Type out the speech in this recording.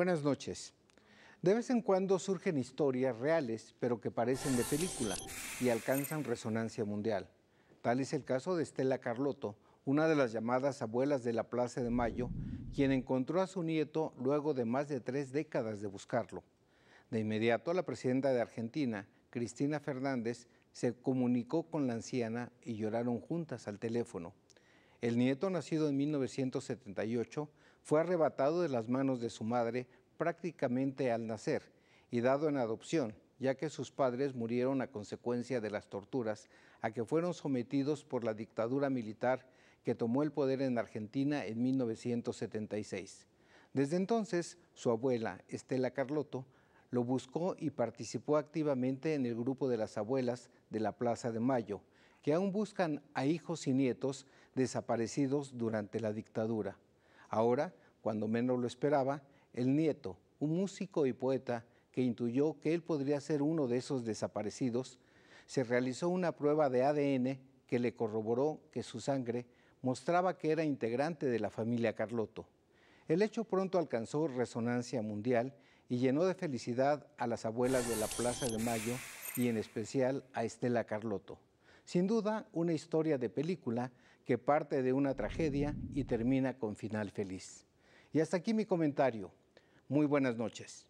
Buenas noches. De vez en cuando surgen historias reales, pero que parecen de película y alcanzan resonancia mundial. Tal es el caso de Estela Carlotto, una de las llamadas abuelas de la Plaza de Mayo, quien encontró a su nieto luego de más de tres décadas de buscarlo. De inmediato, la presidenta de Argentina, Cristina Fernández, se comunicó con la anciana y lloraron juntas al teléfono. El nieto, nacido en 1978, fue arrebatado de las manos de su madre prácticamente al nacer y dado en adopción, ya que sus padres murieron a consecuencia de las torturas a que fueron sometidos por la dictadura militar que tomó el poder en Argentina en 1976. Desde entonces, su abuela, Estela Carlotto, lo buscó y participó activamente en el grupo de las abuelas de la Plaza de Mayo, que aún buscan a hijos y nietos desaparecidos durante la dictadura. Ahora, cuando menos lo esperaba, el nieto, un músico y poeta que intuyó que él podría ser uno de esos desaparecidos, se realizó una prueba de ADN que le corroboró que su sangre mostraba que era integrante de la familia Carlotto. El hecho pronto alcanzó resonancia mundial y llenó de felicidad a las abuelas de la Plaza de Mayo y en especial a Estela Carlotto. Sin duda, una historia de película que parte de una tragedia y termina con final feliz. Y hasta aquí mi comentario. Muy buenas noches.